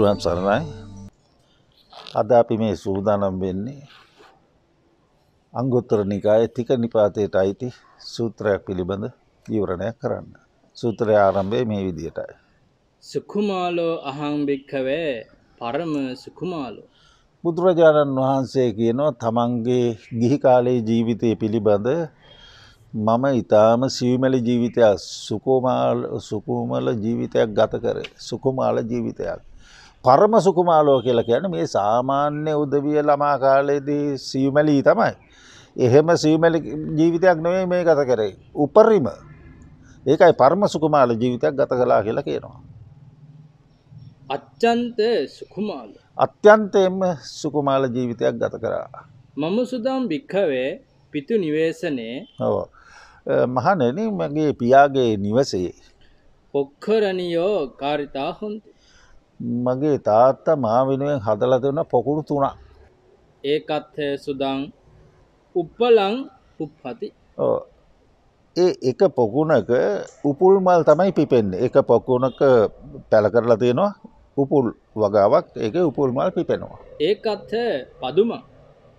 තෙරුවන් සරණයි අද අපි මේ සූදානම් වෙන්නේ අංගුත්තර නිකාය තික නිපාතයට අයිති සූත්‍රයක් පිළිබඳ විවරණයක් කරන්න. සූත්‍රය ආරම්භය මේ විදියටයි. සුකුමාලෝ අහංභික්කවේ පරම සුකුමාලෝ. බුදුරජාණන් වහන්සේ කියනවා තමන්ගේ ගිහිකාලේ ජීවිතය පිළිබඳ මම ඉතාම සිවිමැලි ජීවිතයක් සුකුමාල සුකුමල ජීවිතයක් ගත කර සුකුමාල ජීවිතයක් පරම සුකුමාලෝ කියලා කියන මේ සාමාන්‍ය උදවිය ළමා කාලයේදී සියුමැලී තමයි. එහෙම සියුමැලි ජීවිතයක් නෙවෙයි මේ ගත කරේ. උපරිම. ඒකයි පරම සුකුමාල ජීවිතයක් ගත කළා කියලා කියනවා. අත්‍යන්ත සුකුමාල. අත්‍යන්තයෙන්ම සුකුමාල ජීවිතයක් ගත කරා. මම සුදම් භික්කවේ පිතු නිවේශනයේ ඔව මහනෙන මගේ පියාගේ නිවසේ. පොක්කරණියෝ කාරිතා හොන්ත. මගේ තාත්තා මා වෙනුවෙන් හදලා දෙන පොකුරු තුනක්. ඒකත් සුදං උප්පලං උප්පති. ඔව්. ඒ එක පොකුණක උපුල් මල් තමයි පිපෙන්නේ. එක පොකුණක පැල කරලා තියෙනවා උපුල් වගාවක් ඒකේ උපුල් මල් පිපෙනවා. ඒකත් පදුම.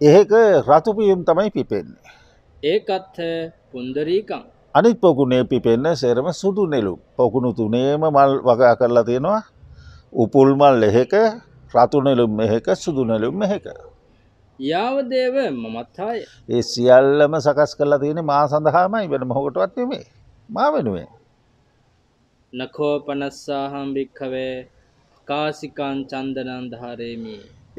ඒක රතු පියුම් තමයි පිපෙන්නේ. ඒකත් පුන්දරීකම්. අනිත් පොකුණේ පිපෙන්න සේරම සුදු නෙළුම්. පොකුණු තුනේම මල් වගා කරලා තියෙනවා. උපුල්මල් ලෙහෙක රතුනෙලුම් මෙහෙක සුදුනෙලුම් මෙහෙක. යාවදේව මමත්හාය. ඒ සියල්ලම සකස් කලා තියෙන මා සඳහාමයි වෙන මොහොකටවත් නෙමේ මා වෙනුවේ. නකෝපනස්සාහම් භික්හවේ කාසිකාන් චන්දනන්දහරේමි.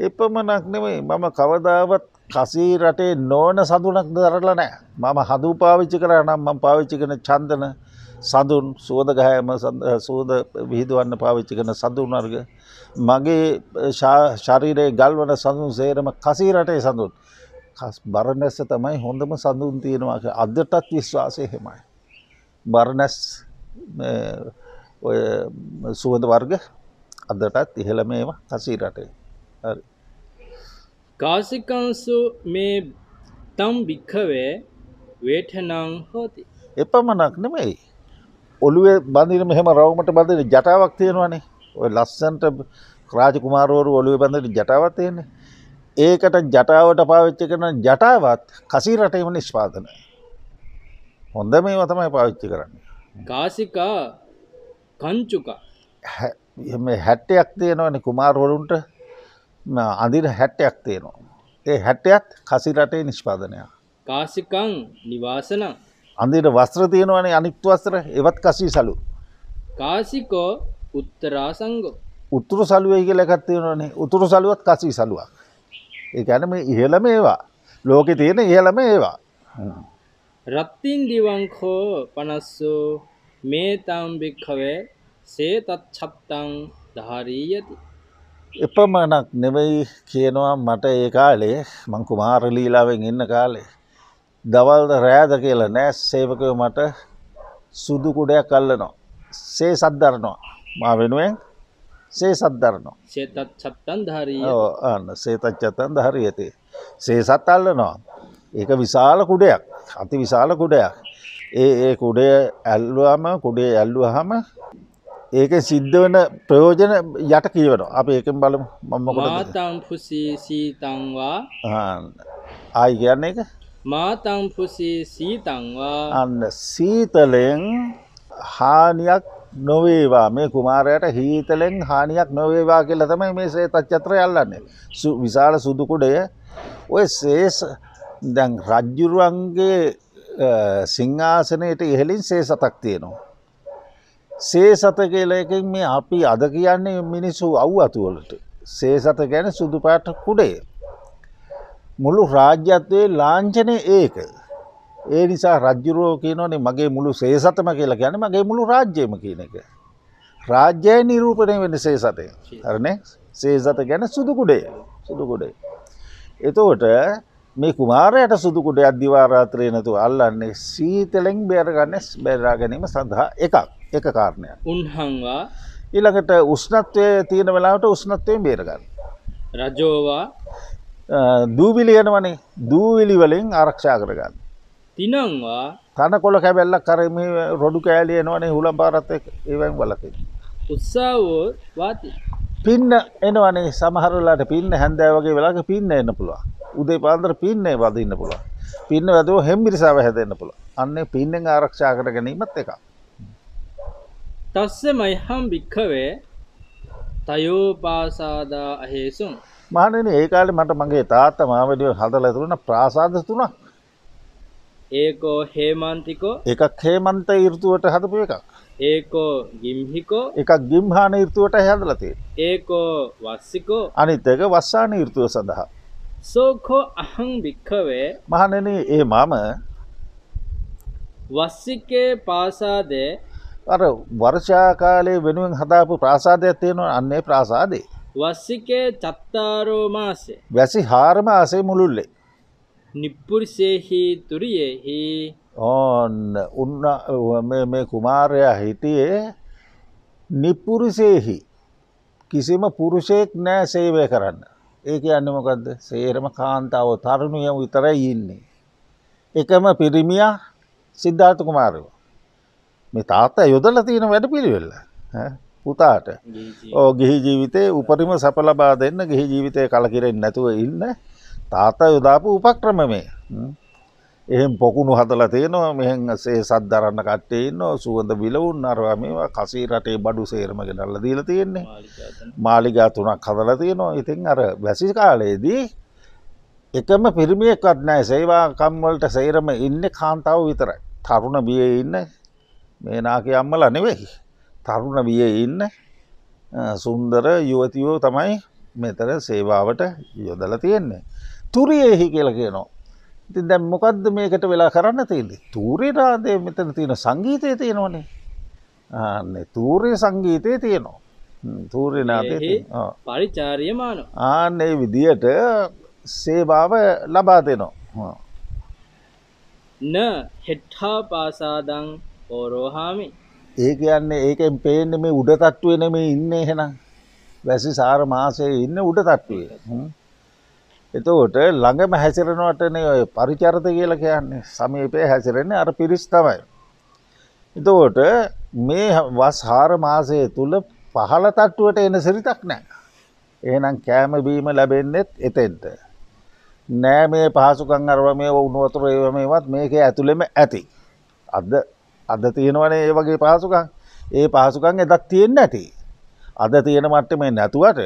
එපමනක් නෙමේ මම කවදාවත් කසී රටේ නෝන සඳනක් දරල නෑ මම හදු පාවිච්චි කරනම් මම පාවිච්චි කන චන්දන සඳුන් සුවද ගහයම සුවද විහිදුවන්න පාවිච්චි කරන සඳුන් වර්ග මගේ ශරීරයේ ගල්වන සඳුන් සේරම කසී රටේ සඳුන් බරණැස්ස තමයි හොඳම සඳුන් තියෙනවා අදටත් විශ්වාසය හෙමයි බරණැස් ඔය සුවද වර්ග අදටත් ඉහළ මේවා කසී රටේ හරි කාසිකංසු මේ තම් භික්කවේ වේටනං හෝති එපමණක් නෙමෙයි ඔළුවේ බඳින මෙහෙම රවුමට බඳින ජටාවක් තියෙනවානේ. ඔය ලස්සන්ට රාජකුමාරවරු ඔළුවේ බඳින ජටාවක් තියෙන්නේ. ඒකට ජටාවට පාවිච්චි කරන ජටාවත් කසී රටේම නිෂ්පාදනය. හොඳ මේවා තමයි පාවිච්චි කරන්නේ. කාසිකා කංචුකා මේ හැට්ටයක් තියෙනවනේ කුමාරවරුන්ට අඳින හැට්ටයක් තියෙනවා. ඒ හැට්ටයත් කසි රටේ නිෂ්පාදනයක්. කාසිකං නිවාසනම් අඳට වස්ත්‍ර තියෙනවනේ අනිත් වස්ත්‍ර එවත් කසී සලු. කාසිකෝ උත්තරාසංගෝ. උතුරු සලුවයි කියලා එකක් තියෙනවනේ. උතුරු සලුවත් කසී සලුවක්. ඒ කියන්නේ මේ ඉහළම ඒවා. ලෝකේ තියෙන ඉහළම ඒවා. රත්තින් දිවංඛෝ පනස්සෝ මේ තම් භික්ඛවේ සේතත් ඡත්තං ධාරියති. එපමණක් නෙවෙයි කියනවා මට ඒ කාලේ මං කුමාර ලීලාවෙන් ඉන්න කාලේ දවල් රෑද කියලා නෑ සේවකයෝ මට සුදු කුඩයක් අල්ලනවා. සේ සද්දරනවා. මා වෙනුවෙන් සේ සද්දරනවා. සේතත් සත්තන් ධාරී. ඔව් අන්න සේතත් සත්තන් ධාරී ඇති. සේ සත් අල්ලනවා. ඒක විශාල කුඩයක්. අති විශාල කුඩයක්. ඒ ඒ කුඩේ ඇල්ලුවාම කුඩේ ඇල්ලුවාම ඒක සිද්ධ වන ප්‍රයෝජන යට කියවනවා අප ඒකෙන් බලමු මම මොකටද ආතම් පුසී සීතං වා ආයි කියන්නේ ඒක මාතං පුසී සීතංවා අන්න සීතලෙන් හානියක් නොවේවා මේ කුමාරයට හීතලෙන් හානියක් නොවේවා කියලා තමයි මේ සේතච්චත්‍රය අල්ලන්නේ. විශාල සුදු කුඩය ඔය සේස දැන් රජ්ජුරුවන්ගේ සිංහාසනයට ඉහලින් සේසතක් තියෙනවා. සේසත කියලා එකෙන් මේ අපි අද කියන්නේ මිනිස්සු අව් අතුවලට. සේසත ගැන සුදු පාට කුඩේ. මුළු රාජ්‍යත්වයේ ලාංචනය ඒක. ඒ නිසා රජ්ජුරෝ කියනනේ මගේ මුළු සේසතම කියලා ගැන මගේ මුළු රාජ්‍යයම කියන එක. රාජ්‍යය නිරූපණය වෙන සේසතය හරන සේසත ගැන සුදුකුඩේ සුදුකුඩේ. එතකොට මේ කුමාරයට සුදුකුට අධ්‍යවාරාත්‍රය නැතු අල්ලන්නේ සීතලෙෙන් බේරගන්න බැරා ගැනීම සඳහා එකක් එක කාරණය. උන්හංවා ඊළඟට උස්නත්වය තියෙන වෙලාට උස්නත්වයෙන් බේරගන්න. රජෝවා දූවිලි එනවනේ දූවිලි වලින් ආරක්ෂා කරගන්න. තිනංවා තනකොළ කැබැල්ලක් කර මේ රොඩු කෑලි එනවනේ හුලම් පාරත් එක්ක ඒවෙන් වලකින්. උත්සාහෝ වාති. පින්න එනවනේ සමහර වෙලාවට පින්න හැන්දෑ වගේ වෙලාවක පින්න එන්න පුළුවන්. උදේ පාන්දර පින්නේ වදින්න පුළුවන්. පින්න වැදුව හෙම්බිරිසාව හැදෙන්න පුළුවන්. අන්නේ පින්නෙන් ආරක්ෂා කර ගැනීමත් එකක්. තස්සමයි හම් භික්ඛවේ තයෝපාසාදා අහේසුන් මහණෙනි ඒ කාලේ මට මගේ තාත්තා මාවලිය හදලා දුන්න ප්‍රාසාද තුනක්. ඒකෝ හේමන්තිකෝ එකක් හේමන්ත ඍතුවට හදපු එකක්. ඒකෝ ගිම්හිකෝ එකක් ගිම්හාන ඍතුවට හදලා තියෙන්නේ. ඒකෝ වස්සිකෝ අනිත් එක වස්සාන ඍතුව සඳහා. සෝඛෝ අහං භික්ඛවේ මහණෙනි ඒ මම වස්සිකේ පාසාදේ අර වර්ෂා කාලයේ වෙනුවෙන් හදාපු ප්‍රාසාදයක් තියෙනවා අන්නේ ප්‍රාසාදේ වස්සිකේ චත්තාරෝ මාසේ වැසි හාරම ආසේ මුළුල්ලේ නිප්පුරිසේහි තුරියෙහි ඕන්න උන්න මේ කුමාරයා හිටියේ නිපුරුසේහි කිසිම පුරුෂයෙක් නෑ සේවය කරන්න ඒක අන්නමකක්ද සේරම කාන්තාව තරුණියම විතරයි ඉන්නේ. එකම පිරිමියා සිද්ධාර්ථ කුමාරයෝ. මේ තාත්තා යොදල තියෙන වැඩ පිළිවෙල්ල. පුතාට ඕ ගිහි ජීවිතේ උපරිම සැප ලබා දෙන්න ගිහි ජීවිතය කලකිරෙන්නේ නැතුව ඉන්න තාත්තා යොදාපු උපක්‍රම මේ. එහෙන් පොකුණු හදලා තියෙනවා මෙහෙන් සේසත් දරන්න කට්ටේ ඉන්නවා සුවඳ විලවුන් අරවා මේවා කසී රටේ බඩු සේරම ගෙනල්ලා දීලා තියෙන්නේ. මාලිගා තුනක් හදලා තියෙනවා. ඉතින් අර වැසි කාලේදී එකම පිරිමියෙක්වත් නැහැ සේවාකම් වලට සේරම ඉන්නේ කාන්තාව විතරයි. තරුණ බියේ ඉන්නේ මේ නාකේ අම්මලා නෙවෙයි. තරුණ විය ඉන්න සුන්දර යුවතියෝ තමයි මෙතර සේවාවට යොදල තියෙන්නේ. තුරියෙහි කියල කියනවා. ඉතින් දැම් මොකක්ද මේකට වෙලා කරන්න තියෙන්නේ. තූරරාදය මෙතන තියෙන සංගීතය තියෙනවනේ. ආන්නේ තූරය සංගීතය තියෙනවා. තූරනාතය පරිචාරයමාන ආන්නේ විදියට සේභාව ලබා දෙනවා. න හෙට්හා පාසාදං ඕරෝහාමි ඒ කියන්නේ ඒකෙන් පේන්නේ මේ උඩ තට්ටුවේ නෙමෙයි ඉන්නේ එහෙනම්. වැසි සාර මාසයේ ඉන්නේ උඩ තට්ටුවේ. එතකොට ළඟම හැසිරෙනවටනේ ඔය පරිචරත කියලා කියන්නේ. සමීපේ හැසිරෙන්නේ අර පිරිස් තමයි. එතකොට මේ වස් හාර මාසයේ තුල පහළ තට්ටුවට එන සිරිතක් නැහැ. එහෙනම් කෑම බීම ලැබෙන්නේත් එතෙන්ට. නෑ මේ පහසුකම් අරව මේ වුණු වතුර ඒව මේවත් මේකේ ඇතුළෙම ඇති. අද අද තියෙනවනේ ඒ වගේ පහසුකම් ඒ පහසුකම් එදක් තියෙන්නේ නැති. අද තියෙන මට්ටමේ නැතුවට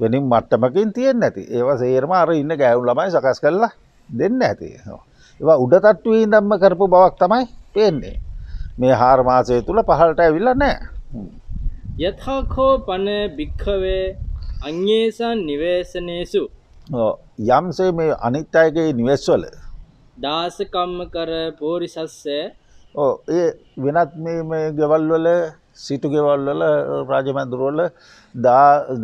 වෙනින් මට්ටමකින් තියෙන්නේ නැති. ඒවා සේරම අර ඉන්න ගෑනු ළමයි සකස් කරලා දෙන්න ඇති. ඒවා උඩ තට්ටුවේ ඉඳන්ම කරපු බවක් තමයි පේන්නේ. මේ 4 මාසය තුල පහළට ඇවිල්ලා නැහැ. යථාඛෝ පන භික්ඛවේ අඤ්ඤේසං නිවේසනේසු යම්සේ මේ අනිත් අයගේ නිවෙස්වල දාසකම්ම කර පෝරිසස්සේ ඔව් ඒ වෙනත් මේ මේ ගෙවල් වල සිටු ගෙවල් වල රාජමැදුර වල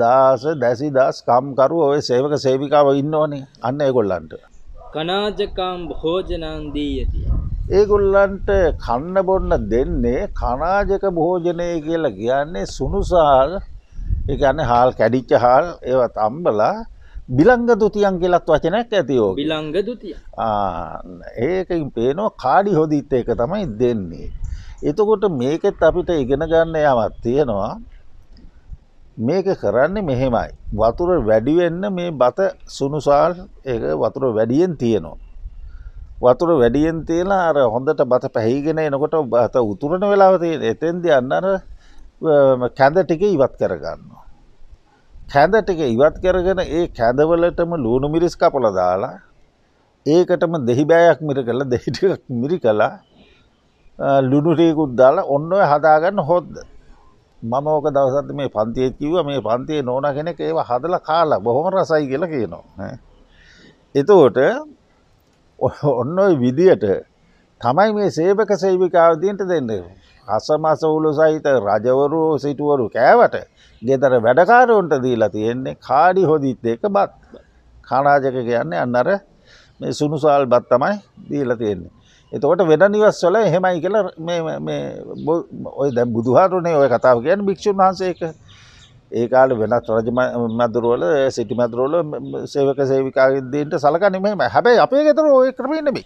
දාස දැසි දාස් කම්කරු ඔය සේවක සේවිකාව ඉන්නවනේ අන්න ඒගොල්ලන්ට කනාජකම් භෝජනං දීයති ඒගොල්ලන්ට කන්න බොන්න දෙන්නේ කනාජක භෝජනය කියලා කියන්නේ සුනුසාල් ඒ කියන්නේ හාල් කැඩිච්ච හාල් ඒවත් අම්බලා බිලංග දුතියන් කියලත් වචනයක් ඇතිෝ බිලංග දුතිය ඒකින් පේනවා කාඩි හොදිත් ඒක තමයි දෙන්නේ. එතකොට මේකෙත් අපිට ඉගෙන ගන්න යමත් තියෙනවා මේක කරන්නේ මෙහෙමයි. වතුර වැඩිවෙන්න මේ බත සුනුසාල් ඒ වතුර වැඩියෙන් තියෙනවා. වතුර වැඩියෙන් තියලා අර හොඳට බත පැහිගෙන එනකොට බත උතුරන වෙලාව තියෙන එතෙන්ද අන්න අර කැඳ ටික ඉවත් කරගන්නවා. කැඳ ටික ඉවත් කරගෙන ඒ කැඳවලටම ලුණු මිරිස් කපලා දාලා ඒකටම දෙහි බෑයක් මිර කළා දෙහි ටිකක් මිරි කළා ලුණු ටිකකුත් දාලා ඔන්න ඔය හදාගන්න හොද්ද මම ඕක දවසක් මේ පන්තියේ කිව්වා මේ පන්තියේ නෝනා කෙනෙක් ඒව හදලා කාලා බොහොම රසයි කියලා කියනවා එතකොට ඔන්න ඔය විදියට තමයි මේ සේවක සේවිකාවදීන්ට දෙන්නේ අසමස උළු සහිත රජවරු සිටුවරු කෑවට ගෙදර වැඩකාරයොන්ට දීලා තියෙන්නේ කාඩි හොදිත් එක බත් කනාජක කියන්නේ අන්නර මේ සුනුසාල් බත් තමයි දීලා තියෙන්නේ. එතකොට වෙන නිවස් වල එහෙමයි කියලා මේ ඔය දැන් බුදුහාරුනේ ඔය කතාව කියන්නේ භික්ෂුන් වහන්සේ එක ඒ කාලේ වෙනත් රජ මැදුරවල සිටි මැදුරවල සේවක සේවිකාගෙන් දෙන්න සලකන්නේ මෙහෙමයි. හැබැයි අපේ ගෙදර ওই ක්‍රමෙ නෙමෙයි.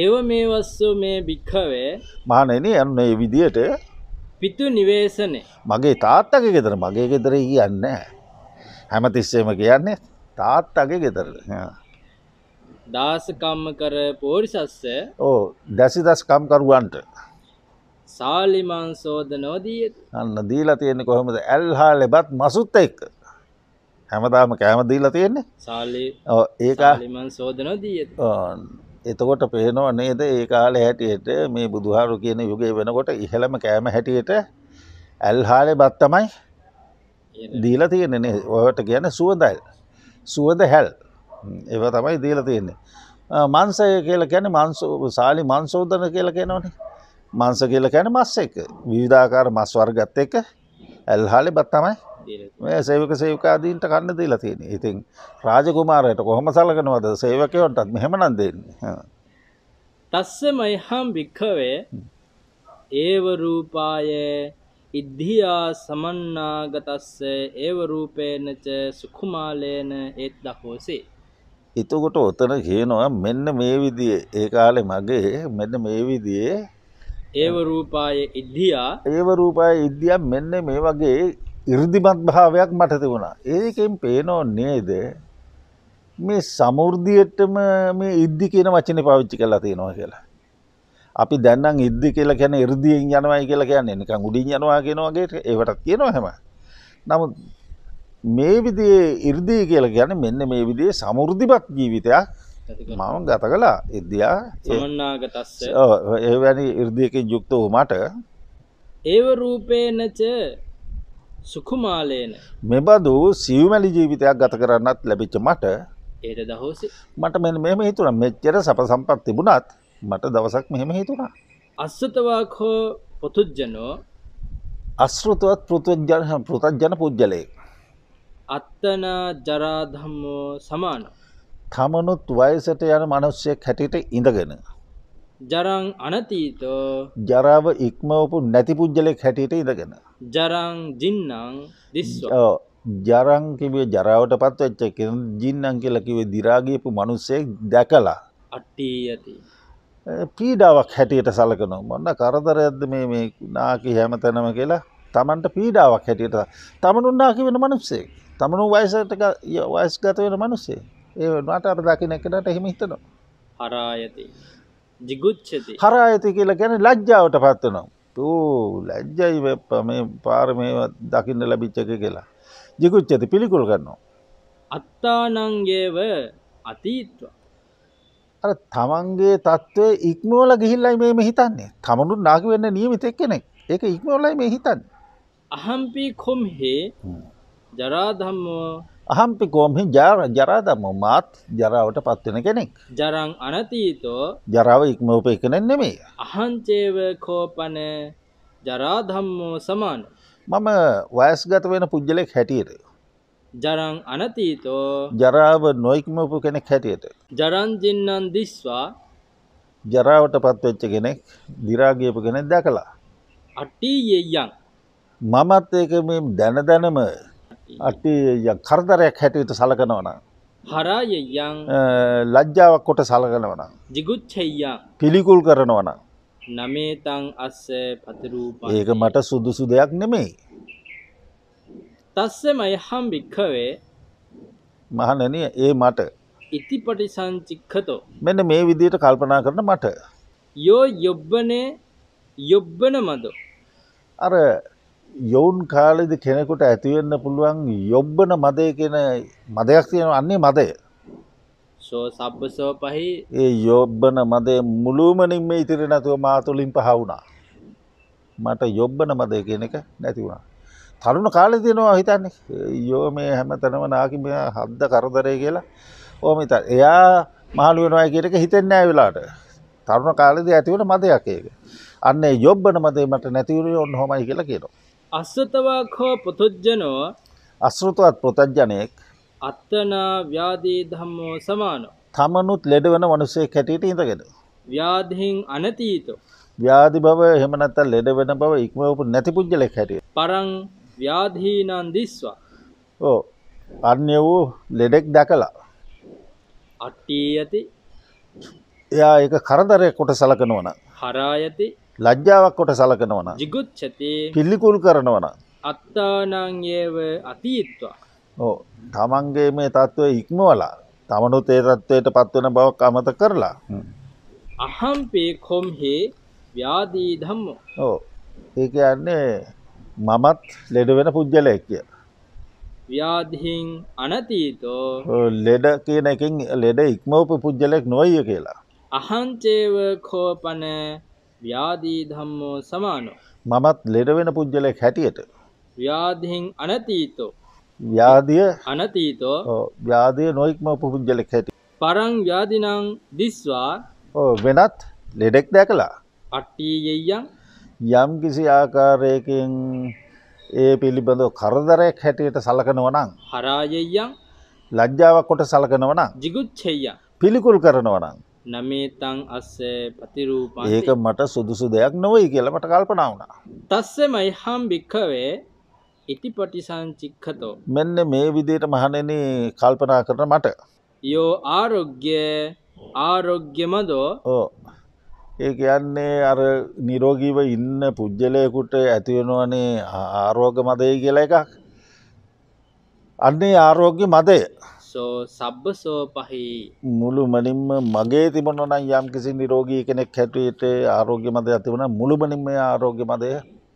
ඒව මේ වස්සෝ මේ භික්ඛවේ මහණෙනි අන්න ඒ විදියට පිතු නිවේශනය මගේ තාත්තගේ ගෙදර මගේ ගෙදර කියන්න හැමතිස්සේම කියන්නේ තාත්තගේ ගෙදරල දාසකම්ම කර පෝරිසස්ස ඕ දැසි දස්කම්කරුවන්ට සාලිමන් සෝද නෝදී අන්න දීලා තියෙන්නේ කොහොමද ඇල් හා ලෙබත් මසුත් එක්ක හැමදාම කෑම දීලා තියෙන්නේ සාලි ඒකලිමන් සෝද නොදී ඕන්න එතකොට පේනව නේද ඒ කාලේ හැටියට මේ බුදුහාරු කියන යුගයේ වෙනකොට ඉහළම කෑම හැටියට ඇල්හාලේ බත් තමයි දීලා තියෙන්නේ නේ. ඔයාලට කියන්නේ සුවඳල්. සුවඳ හැල්. ඒව තමයි දීලා තියෙන්නේ. මාංශය කියලා කියන්නේ මාංශ සාලි මාංශෝදන කියලා කියනවනේ. මාංශ කියලා කියන්නේ මස් එක. විවිධාකාර මස් වර්ගත් එක්ක ඇල්හාලේ බත් තමයි මේ සේවක සේවකාදීන්ට කන්න දීලා තියෙන්නේ. ඉතින් රාජකුමාරයට කොහොම සලකනවද සේවකයන්ටත් මෙහෙමනම් දෙන්නේ. තස්සමයි හම් වික්ඛවේ ඒව රූපාය ඉද්ධියා සමන්නාගතස්ස ඒව රූපේනච සුකුමාලේන ඒත් දහෝසේ එතකොට ඔතන කියනවා මෙන්න මේ විදිේ ඒ කාලෙ මගේ මෙන්න මේ විදිේ ඒව රූපාය ඉද්ධියා ඒව රූපාය ඉද්ධිය මෙන්න මේ වගේ ඉර්දිමත් භාවයක් මට තිබුණා. ඒකෙන් පේනෝ නේද මේ සමෘද්ධියටම මේ ඉද්දි කියන වචනේ පාවිච්චි කරලා තියෙනවා කියලා. අපි දැන්නම් ඉද්දි කියලා කියන්නේ ඉර්දියෙන් යනවායි කියලා කියන්නේ නිකන් උඩින් යනවා කියන වගේ ඒවටත් කියනවා හැම. නමුත් මේ විදිහේ ඉර්දිය කියලා කියන්නේ මෙන්න මේ විදිහේ සමෘද්ධිමත් ජීවිතයක් මම ගත කළා ඉද්දියා සමන්නාගතස්ස ඔව් ඒ වැනි ඉර්දියකින් යුක්ත වූ මට ඒව රූපේනච සුකුමාලේන මෙබඳු සිව්මැලි ජීවිතයක් ගත කරන්නත් ලැබිච්ච මට ඒට දහෝසි මට මෙ මෙම හිතුන මෙච්චර සප සම්පත් තිබුණත් මට දවසක් මෙහෙම හිතුණා අස්සතවාක් හෝ පොතුජ්ජනෝ අස්ෘතුවත් පෘතුජ්ජන පෘතජ්ජන පුද්ගලයෙක් අත්තන ජරාධම්මෝ සමාන තමනුත් වයසට යන මනුස්්‍යයක් හැටියට ඉඳගෙන ජරං අනතීතෝ ජරාව ඉක්මවපු නැති පුද්ගලෙක් හැටියට ඉඳගෙන. ජරං ජින්නං දිස්වා. ජරං කිවේ ජරාවට පත්වෙච්ච ජින්නං කියලා කිවේ දිරාගියපු මනුස්සෙක් දැකලා. අට්ටී ඇති. පීඩාවක් හැටියට සලකන මොන්න කරදරයක්ද මේ නාකි හැම තැනම කියලා තමන්ට පීඩාවක් හැටියට තමනුන්නාකි වෙන මනුස්සේ. තමනු වයිසට වයස්ගත වෙන මනුස්සේ. ඒ නට අර දකින එකට එහෙම හිතනවා. හරා ඇති. ජිගුච්චති හර ඇති කියලා ගැන ලජ්ජාවට පත්වනවා තූ ලැජ්ජයි වෙප්ප මේ පාර මේ දකින්න ලැබිච්චක කියලා ජිකුච්චති පිළිකුල් කරනවා අත්තානංගේව අතීත්ව අ තමන්ගේ තත්ත්වය ඉක්මෝල ගිහිල්ලයි මේ හිතන්නේ තමනුත් නාග වෙන්න නියමිතෙක් කෙනෙක් ඒක ඉක්මෝලයි මේ හිතන්න අහම්පි කොම්හේ ජරාධම්මෝ අහම්පි කෝම්හි ජාර ජරාදම මාත් ජරාවට පත්වෙන කෙනෙක්. ජරං අනතීතෝ ජරාව ඉක්මවප එකනෙන් නෙමේ. අහන්චේව කෝපන ජරාධම්මෝ සමාන. මම වයස්ගත වෙන පුද්ගලෙක් හැටියට. ජරං අනතීතෝ ජරාව නොයික්මපු කෙනෙක් හැටියට. ජරංජින්නන් දිස්වා ජරාවට පත්වෙච්ච කෙනෙක් දිරාගියපු කෙනෙක් දැකලා. අට්ටීයයන් මමත් ඒක දැන දැනම අට්ටි කරදරයක් හැටියට සලකනවන. හරායයන් ලජ්ජාවක් කොට සලකනවන. ජිගුච්චයියා පිළිකුල් කරනවන. නමේතං අස්ස පතරූප ඒක මට සුදුසු දෙයක් නෙමෙයි. තස්සමයි හම් භික්කවේ මහනන ඒ මට ඉතිපටි සංචික්කතෝ මෙන මේ විදියට කල්පනා කරන මට යෝ යොබ්බනේ යොබ්බන මද අර යොවුන් කාලෙද කෙනෙකුට ඇතිවෙන්න පුළුවන් යොබ්බන මදය කියෙන මදයක් තියෙන අන්නේ මදය සබ්බසෝ පහි ඒ යොබ්බන මදය මුළුමනින්ම ඉතිරි නැතුව මාතුලින් පහවුණා මට යොබ්බන මදය කියන එක නැති වුණා තරුණ කාලෙ තියෙනවා හිතන්නේ යෝ මේ හැම තැනම නාකිම හද්ද කරදරය කියලා ඕම ඉතා එයා මහලු වෙනවා කියරක හිතෙන්නේ නෑ වෙලාට තරුණ කාලෙද ඇතිවන මදයක් ඒක අන්නේ යොබ්බන මදේ මට නැතිවරේ ඔන්න හොමයි කියලා කියනවා අස්සතවාකෝ පොතුජ්ජනෝ අස්ෘතවත් ප්‍රතජ්ජනයෙක් අත්තනා ව්‍යාදී ධම්මෝ සමානෝ තමනුත් ලෙඩවන මනුස්සේ කැටියට ඉඳගෙන ව්‍යාධින් අනතීතෝ ව්‍යාධි බව එහෙම නැත්නම් ලෙඩ වෙන බව ඉක්මවපු නැති පුජ්‍යලෙක් හැටියට පරං ව්‍යාධීනං දිස්වා ඔව් අන්‍ය වූ ලෙඩෙක් දැකලා අට්ටි යති එයා ඒක කරදරයක් කොට සලකනවා නම් හරා යති ලජ්ජාවක් කොට සලකනවන ජිගුච්චති පිල්ලිකුල් කරනවන අත්තානංයේව අතීත්වා ඕ තමන්ගේ මේ තත්ත්වය ඉක්මවලා තමනුත් ඒ තත්ත්වයට පත්වන බවක් අමත කරලා අහම්පේ කොම්හි ව්‍යාදී ධම්ම ඕ ඒක යන්නේ මමත් ලෙඩ වෙන පුද්ගලයෙක් කිය ව්‍යාධින් අනතීතෝ ලෙඩ කියන එකින් ලෙඩ ඉක්මවපු පුද්ගලෙක් නොයිය කියලා අහංචේව කෝපන ව්‍යාදී ධම්මෝ සමානෝ මමත් ලෙඩ වෙන පුජ්‍යලයක් හැටියට ව්‍යාධින් අනතීතෝ ව්‍යාධිය අනතීතෝ ව්‍යාධිය නොයික්මවපු පුජ්‍යලෙක් හැටි පරං ව්‍යාධිනං දිස්වා වෙනත් ලෙඩෙක් දැකලා අට්ටීයෙයන් යම් කිසි ආකාරයකින් ඒ පිළිබඳ කරදරයක් හැටියට සලකනවනං හරායෙයන් ලජ්ජාවක් කොට සලකනවන ජිගුච්චෙය පිළිකුල් කරනවනං නමේතං අස්ස පතිරූපං ඒක මට සුදුසු දෙයක් නොවේ කියලා මට කල්පනා වුණා. තස්සෙමයි හම් භික්ඛවේ ඉතිපටිසංචික්ඛතෝ මෙන්න මේ විදිහට මහණෙනි කල්පනා කරන මට යෝ ආරෝග්‍ය ආරෝග්‍යමදෝ ඕ ඒ කියන්නේ අර නිරෝගීව ඉන්න පුජ්‍යලයකට ඇති වෙනවනේ ආරෝග්‍ය මදය කියලා එකක් අන්නේ ආරෝග්‍ය මදය සෝ සබ්බ සෝපහි මුළු මනින්ම මගේ තිබුණ නම් යම් කිසි නිරෝගී කෙනෙක් හැටියට ආරෝග්‍ය මදයක් තිබුණා මුළු මනින්ම ආරෝග්‍ය මදය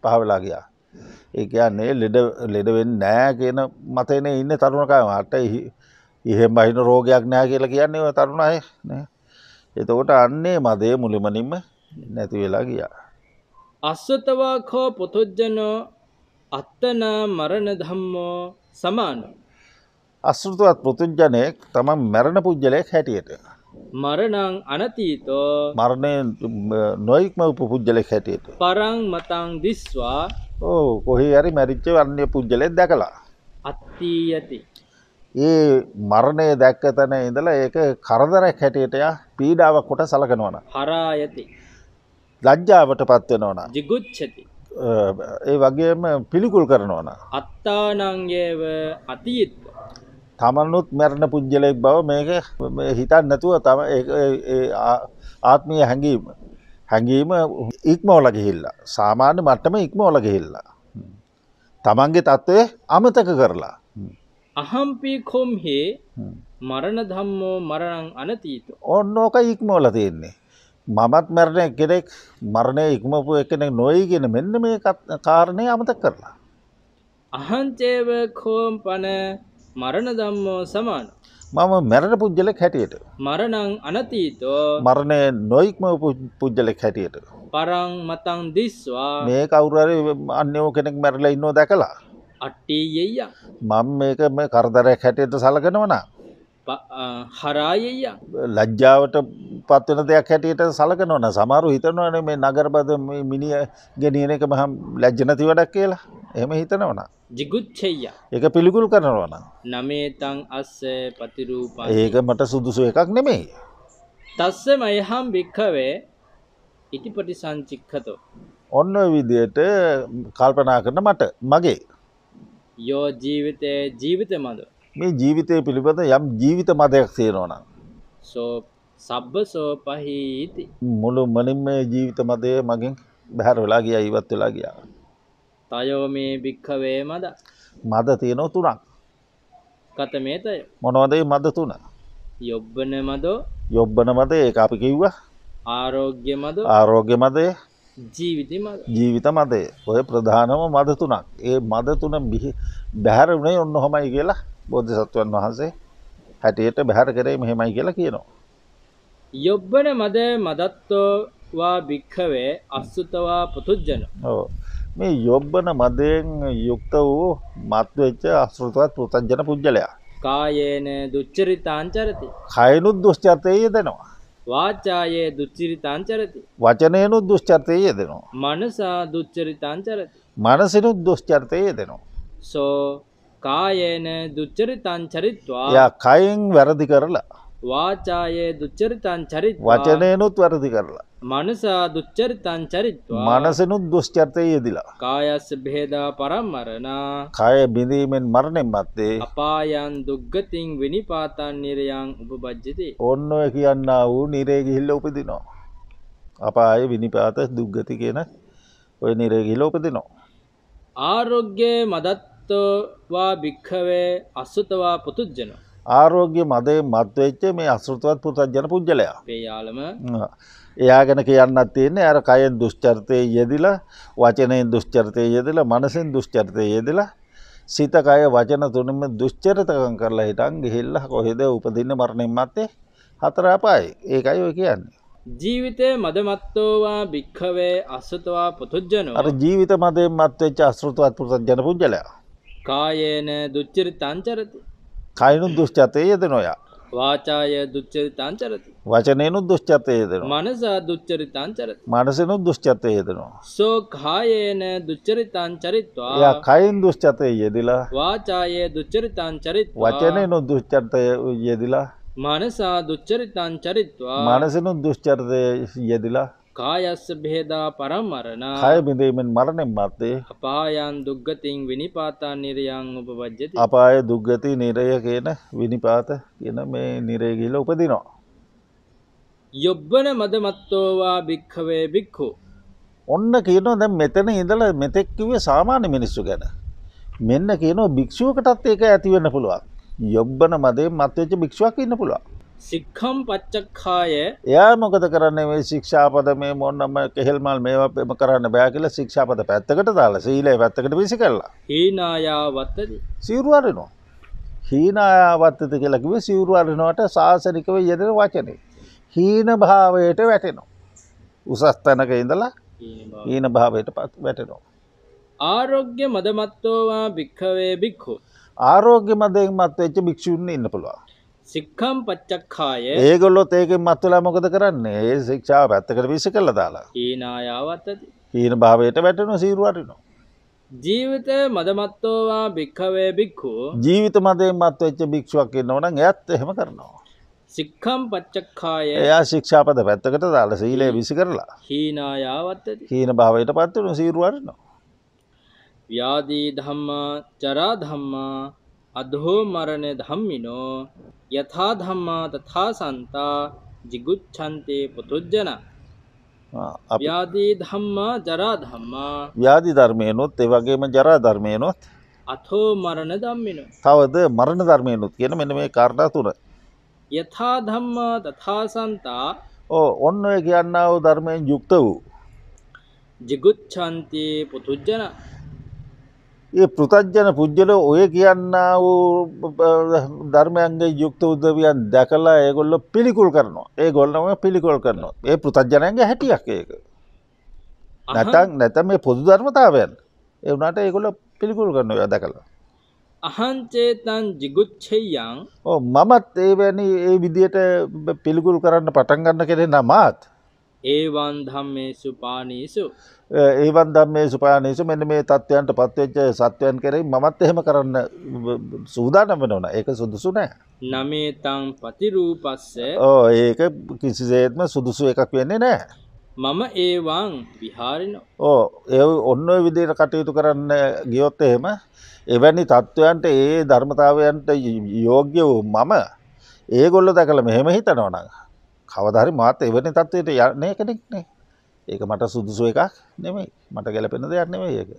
පහ වෙලා ගියා. ඒ කියන්නේ ලෙඩ ලෙඩ වෙන්නේ නැහැ කියන මතේනේ ඉන්නේ තරුණ කාමයට. ඉහෙම බහින රෝගයක් නැහැ කියලා කියන්නේ ඔය තරුණ අය නේ. එතකොට අන්නේ මදේ මුළුමනින්ම නැති වෙලා ගියා. අස්සතවා කෝ පුතුජනෝ අත්තන මරණ ධම්මෝ සමානෝ අසෘතුවත් පෘතුජ්ජනයෙක් තමන් මැරණ පුද්ගලයෙක් හැටියට. මරණං අනතීතෝ මරණය නොයික්ම උප පුද්ගලෙක් හැටියට. පරං මතං දිස්වා ඕ කොහි හරි මැරිච්ච වන්නේ පුද්ගලෙක් දැකලා. අත්තී ඇති. ඒ මරණය දැක්ක තැන ඉඳලා ඒක කරදරක් හැටියටය පීඩාවක් කොට සලකනවන. හරා ඇති. ලජ්ජාවට පත්වෙනවන. ජිගුච්චති. ඒ වගේම පිළිකුල් කරනවන. අත්තානංගේව අතීත්ව. තමනුත් මැරණ පුද්ගලයෙක් බව මේක හිතන් නැතුව තම ආත්මය හැඟීම හැඟීම ඉක්මෝල ගිහිල්ලා සාමාන්‍ය මට්ටම ඉක්මෝල ගිහිල්ලා. තමන්ගේ තත්ත්වය අමතක කරලා. අහම්පී කොම්හේ මරණ ධම්මෝ මරණං අනතීත. ඔන්න ඕක ඉක්මෝල තියෙන්නේ. මමත් මැරණය කෙනෙක් මරණය ඉක්මපු එකනෙක් නොයිගෙන මෙන්න මේ කාරණය අමතක කරලා. අහන්චේව කෝම් පන මරණ ධම්මෝ සමාන. මම මැරණ පුද්ගලෙක් හැටියට. මරණං අනතීතෝ මරණය නොයික්ම පුද්ගලෙක් හැටියට. පරං මතං දිස්වා මේ කවුරුහර අන්‍යෝ කෙනෙක් මැරලා ඉන්නෝ දැකලා. අට්ටීයෙය. මම මේක මේ කරදරයක් හැටියට සලකනවනා. හරායෙය. ලජ්ජාවට පත්වන දෙයක් හැටියට සලකනවන සමාරු හිතනවන මේ නගරබද මිනිිය ගෙනියන එක මහම් ලැජ්ජනති වැඩක් කියලා. එහෙම හිතනවන ජිගුච්චෙය එක පිළිකුල් කරනවන නමේතං අස්ස පතිරූප ඒක මට සුදුසු එකක් නෙමෙයි තස්ස මයහම් භික්කවේ ඉටිපටි සංචික්කතෝ ඔන්න විදියට කල්පනා කරන මට මගේ යෝ ජීවිතය ජීවිත මද මේ ජීවිතය පිළිබඳ යම් ජීවිත මදයක් සේරෝන සෝ සබ්බ සෝ පහීති මුළු මනින් මේ ජීවිත මදය මගින් බැහැර වෙලා ගිය ඉවත් වෙලා ගියා තයෝ මේ භික්ඛවේ මද මද තියෙනවා තුනක් කතමේතය මොනවද මේ මද තුන යොබ්බන මදෝ යොබ්බන මද ඒක අපි කිව්වා ආරෝග්‍ය මද ආරෝග්‍ය මදය ජීවිත ජීවිත මදය ඔය ප්‍රධානම මද තුනක් ඒ මද තුන බිහි බැහැර වුණේ ඔන්න හොමයි කියලා බෝධි සත්වයන් වහන්සේ හැටියට බැහැර කරේ මෙහෙමයි කියලා කියනවා. යොබ්බන මද මදත්තෝවා භික්හවේ අස්සුතවා පුතුද්ජන ඕ මේ යොබ්බන මදයෙන් යුක්ත වූ මත්වෙච්ච අස්ෘතවත් පෘතංජන පුද්ගලයා. කායේන දුච්චරිතාංචරති. කයනුත් දුෂ්චර්තය යෙදෙනවා. වාචායේ දුච්චරිතාංචරති. වචනයනුත් දුෂ්චර්තය යෙදෙනවා. මනසා දුච්චරිතාංචරති. මනසිනුත් දුෂ්චර්තය යෙදෙනවා. සෝ කායේන දුච්චරිතංචරිත්වා. ය කයින් වැරදි කරලා. වාචායේ දුච්චරිතං චරිත්වා වචනේනොත් වැරදි කරලා මනසා දුච්චරිතං චරිත්වා මනසෙනුත් දුෂ්චර්තයේ යෙදිලා කායස්ස බෙහෙදා පරම්මරණා කාය බිඳීමෙන් මරණයෙන් මත්තේ අපායන් දුග්ගතින් විනිපාතන් නිරයන් උපබජ්ජති ඔන්න ඔය කියන්නා වූ නිරේ ගිහිල්ලා උපදිනවා අපාය විනිපාත දුග්ගති කියන ඔය නිරේ ගිහිල්ලා උපදිනවා ආරෝග්‍ය මදත්තවා භික්ඛවේ අසුතවා පුතුජනෝ ආරෝග්‍ය මදේ මත්වෙච්ච මේ අසෘතවත් පුතජන පුද්ගලයා. යාලම එයා ගැන කියන්නත් තියන්නේ අර කයෙන් දුෂ්චර්තය යෙදිලා වචනයෙන් දුෂ්චර්තය යෙදිලා මනසින් දුෂ්චර්තය යෙදිලා සිතකය වචන තුනම දුෂ්චරිතකම් කරලා හිටන් ගිහිල්ල කොහෙද උපදින්න මරණින් මත්තේ හතරාපායි ඒකයි ඔය කියන්නේ. ජීවිතය මදමත්තෝවා භික්හවේ අස්සතවා පුතුජ්ජන අර ජීවිත මදේ මත්වෙච්ච අස්ෘතුවත් පුතජන පුද්ගලයා. කායේන දුච්චරි තංචරති කයිනු දුෂ්චතය යෙදෙනොයා. වාචාය දුච්චරිතං චරති. වචනේනු දුෂ්චතය යෙදෙනවා. මනසා දුච්චරිතං චරති. මනසෙනු දුෂ්චතය යෙදෙනවා. සෝ කායේන දුච්චරිතං චරිත්වා. එයා කයින් දුෂ්චතය යෙදිලා. වාචාය දුච්චරිතං චරිත්වා. වචනේනු දුෂ්චතය යෙදිලා. මනසා දුච්චරිතං චරිත්වා. මනසෙනු දුෂ්චරිතය යෙදිලා. කායස්ස බෙහෙදා පරමරණ කය බිඳීමෙන් මරණයෙන් මත්තේ අපායන් දුක්ගතින් විනිපාතා නිරයන් උපවජ්ජති අපාය දුක්ගති නිරය කියන විනිපාත කියන මේ නිරේගිල උපදිනවා යොබ්බන මදමත්තෝවා භික්හවේ බික්හු ඔන්න කියනවා දැ මෙතන ඉඳල මෙතෙක්කිවේ සාමාන්‍ය මිනිස්සු ගැන මෙන්න කියනවා භික්ෂුවකටත් ඒක ඇතිවෙන්න පුළුවන් යොබ්බන මදේ මත්වච භික්ෂුවක් ඉන්න පුළුවන් සික්කම් පච්චක්කාය එයා මොකද කරන්නේ මේ ශික්ෂාපද මේ මොන්නම කෙහෙල්මල් මේම කරන්න බෑකිල ශික්ෂාපද පැත්තකට දාලා සීලේ පැත්තකට විසි කරලා හීනායාවත්ත සිවරුවරනවා හීනායාවත්තත කියලකිව සිවරුවරනවට ශාසනිකව යෙදෙන වචනේ හීන භාවයට වැටෙනවා උසස් තැනක ඉඳලා හීන භාවයට පත් වැටෙනවා ආරෝග්‍ය මදමත්තෝවා භික්කවේ බික්හෝ ආරෝග්‍ය මදයෙන් මත්වෙච්ච භික්ෂූන් ඉන්න පුළුවන් සික්කම් පච්චක්කාය ඒගොල්ලොත් ඒක මත්තුලා මොකද කරන්නේ ඒ ශික්ෂාව පැත්තකට විස කළ දාලා ඒනායාවත් හීන භාවයට වැටන සීරුවටිනවා ජීවිත මදමත්තෝවා භික්හවේ බික්හු ජීවිත මදේ මත් වෙච්ච භික්ෂුවක් එන්නවන ඇත් එහෙම කරනවා සික්කම් පච්චක්කාය එයා ශික්ෂාපද පැත්තකට දාල සීලය විසි කරලා හීනායාවත් හීන භාවයට පත්වන සීරුවටනවා ව්‍යාදී ධම්මා චරා ධම්මා අදහෝ මරණ ධම්මිනෝ යථා ධම්මා තථා සන්තා jigucchante පුතුජ්ජන ව්‍යාදී ධම්මා ජරා ධම්මා ව්‍යාධි ධර්මයනොත් ඒ වගේම ජරා ධර්මයනොත් අතෝ මරණ ධම්මිනෝ තවද මරණ ධර්මයනොත් කියන මෙන්න මේ කාරණා තුන යථා ධම්මා තථා සන්තා ඕ ඔන්න ඔය කියන්නා වූ ධර්මයෙන් යුක්ත වූ jigucchante පුතුජ්ජන ඒ පෘතජ්ජන පුද්ගලෝ ඔය කියන්න වූ ධර්මයන්ගේ යුක්ත උදවියන් දැකලා ඒගොල්ල පිළිකුල් කරනවා ඒ ගොල්ලම පිළිකොල් කරනවා ඒ පෘතජ්ජනයන්ගේ හැටියක් ඒක නැතන් නැත මේ පොදු ධර්මතාවයන් ඒ වුණට ඒගොල්ල පිළිකුල් කරනවා දැකලා අහන්චේතන් ජිගුච්චයන් ඕ මමත් ඒවැනි ඒ විදියට පිළිකුල් කරන්න පටන්ගන්න කෙරෙන නමාත් ඒවන් ධම්මේසු පානීසු ඒවන් ධම්මේසු පානීසු මෙන්න මේ தත්වයන්ට පත්වෙච්ච සත්වයන් කෙරෙහි මමත් එහෙම කරන්න සූදානම් වෙනවා ඒක සුදුසු නෑ නමේතං ප්‍රතිරූපස්ස ඕ ඒක කිසිසේත්ම සුදුසු එකක් වෙන්නේ නෑ මම ඒවන් විහාරින ඕ ඒ ඔන්න විදිහට කටයුතු කරන්න ගියොත් එහෙම එවැනි தත්වයන්ට ඒ ධර්මතාවයන්ට යෝග්‍ය වූ මම ඒගොල්ලෝ දැකලා මෙහෙම හිතනවා නං කවදරි මාත එවැනි තත්වයට යන්නේ කෙනෙක්නේ ඒක මට සුදුසු එකක් නෙමෙයි මට ගැලපෙන දෙයක් නෙමෙයි ඒක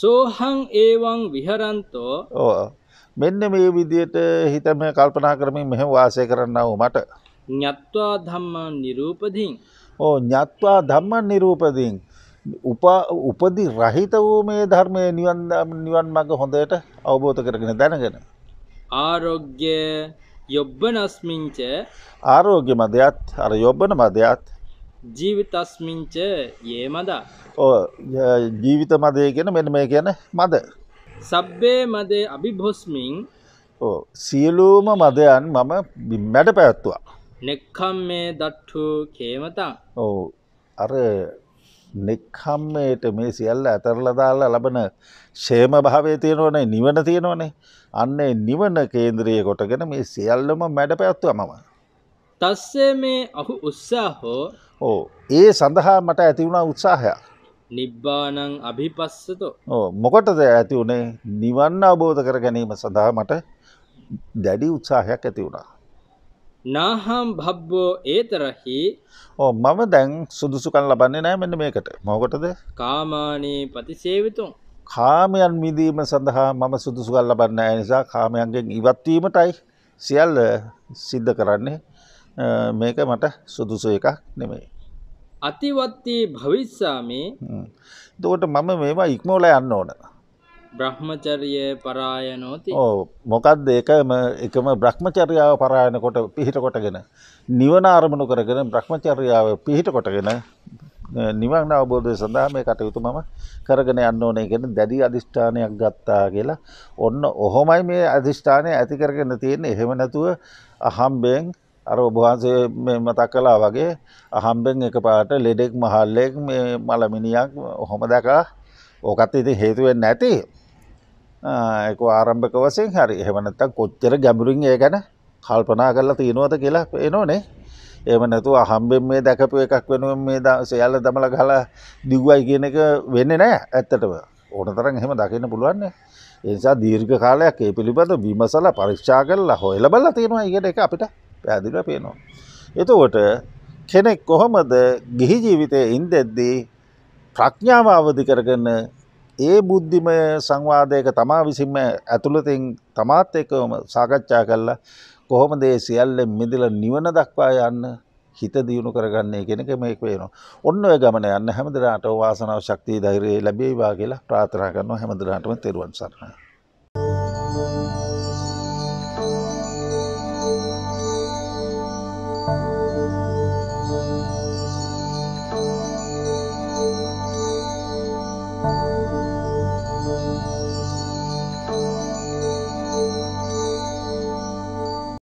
සෝහං ඒවං විහරන්තෝ ඕ මෙන්න මේ විදියට හිතම කල්පනා කරමින් මෙහෙම වාසය කරන්න වූ මට ඥත්වා ධම්මං නිරූපදීන් ඕ ඥත්වා ධම්මං නිරූපදීන් උපදි රහිත වූ මේ ධර්මය නිවන් නිවන් මඟ හොඳට අවබෝධ කරගෙන දැනගෙන ආරෝග්‍ය යොබ්බනස්මින්ච ආරෝග්‍ය මදයත් අර යොබ්බන මදයත් ජීවිතස්මින්ච ඒ මදා ඕ ජීවිත මදය ගැන මෙන මේ ගැන මද සබ්බේ මදේ අභිභොස්මින් ඕ සියලූම මදයන් මම මැඩ පැවැත්තුවා නෙක්කම් මේ දට්ටු කේමතා ඕ අර නෙක්ඛම්මේට මේ සියල්ල ඇතරලා දාලා ලබන ෂේම භාවයේ තියෙනවනේ නිවන තියෙනවනේ. අන්නේ නිවන කේන්ද්‍රීය කොටගෙන මේ සියල්ලම මැඩපැවැත්වුවා මම. තස්සේ මේ අහු උත්සාහෝ ඕ ඒ සඳහා මට ඇති වුණා උත්සාහයක්. නිබ්බානං අභිපස්සතෝ. ඕ මොකටද ඇති උනේ? නිවන් අවබෝධ කර ගැනීම සඳහා මට දැඩි උත්සාහයක් ඇති වුණා. නාහම් භබ්බෝ ඒතරහි ඕ මම දැන් සුදුසුකන් ලබන්නේ නෑ මෙන්න මේකට මොකටද කාමානී ප්‍රතිසේවිතුම් කාමයන් මිදීම සඳහා මම සුදුසුකල් ලබන්න ඇ නිසා කාමයන්ගෙන් ඉවත්වීමටයි සියල්ල සිද්ධ කරන්නේ මේක මට සුදුසු එකක් නෙමෙයි. අතිවත්ති භවිස්සාමේ දෝට මම මේවා ඉක්මෝල යන්න ඕන. බ්‍රහ්මචර්ය පරායනෝති ඕ මොකක්ද ඒකම එකම බ්‍රහ්මචර්යාව පරායනකොට පිහිට කොටගෙන නිවන අරමුණු කරගෙන බ්‍රහ්මචර්යාව පිහිට කොටගෙන නිවන් අවබෝධය සඳහා මේ කටයුතු මම කරගෙන යන්න ඕනේ කියන දැඩි අදිෂ්ඨානයක් ගත්තා කියලා ඔන්න ඔහොමයි මේ අදිෂ්ඨානය ඇති කරගෙන තියෙන්නේ එහෙම නැතුව අහම්බෙන් අර ඔබවහන්සේ මතක් කළා වගේ අහම්බෙන් එකපාරට ලෙඩෙක් මහල්ලෙක් මේ මලමිනියක් ඔහොම දැකලා ඕකත් ඉතින් හේතුවෙන් නැති එක ආරම්භක වසයෙන් හරි එහමනත්තක් කොච්චර ගැඹුරින් ඒ ගැන කල්පනා කරලා තියෙනවත කියලා එනෝනේ එම නැතු අහම්බෙන් මේ දැකපු එකක් වෙනුවෙන් මේ සයල්ල දමල ගල දිග්ුවයි කියන එක වෙන්න නෑ ඇත්තටව ඕන තරන් එහෙම දකින්න පුළුවන්න එනිසා දීර්ඝ කාලයක් ඒ පිළිබඳ විමසල පරික්ෂා කරලා හොයල බල්ල තියෙනවා ඉගෙන එක අපිට පැදිල පේනවා. එතුවට කෙනෙක් කොහොමද ගිහි ජීවිතය ඉන්දෙද්දී ප්‍රඥාව අවධි කරගන්න ඒ බුද්ධිමය සංවාදයක තමා විසින්ම ඇතුළතින් තමාත් එක්කවම සාකච්ඡා කළා කොහොමද ඒ සියල්ලෙන් මිදලා නිවන දක්වා යන්න හිත දියුණු කරගන්නේ කියන එක මේක වෙනවා. ඔන්න ඔය ගමන යන්න හැමදෙනාට වාසනාව ශක්තිය ධෛර්යය ලැබේවා කියලා ප්‍රාර්ථනා කරනවා හැමදෙනාටම තෙරුවන් සරණයි.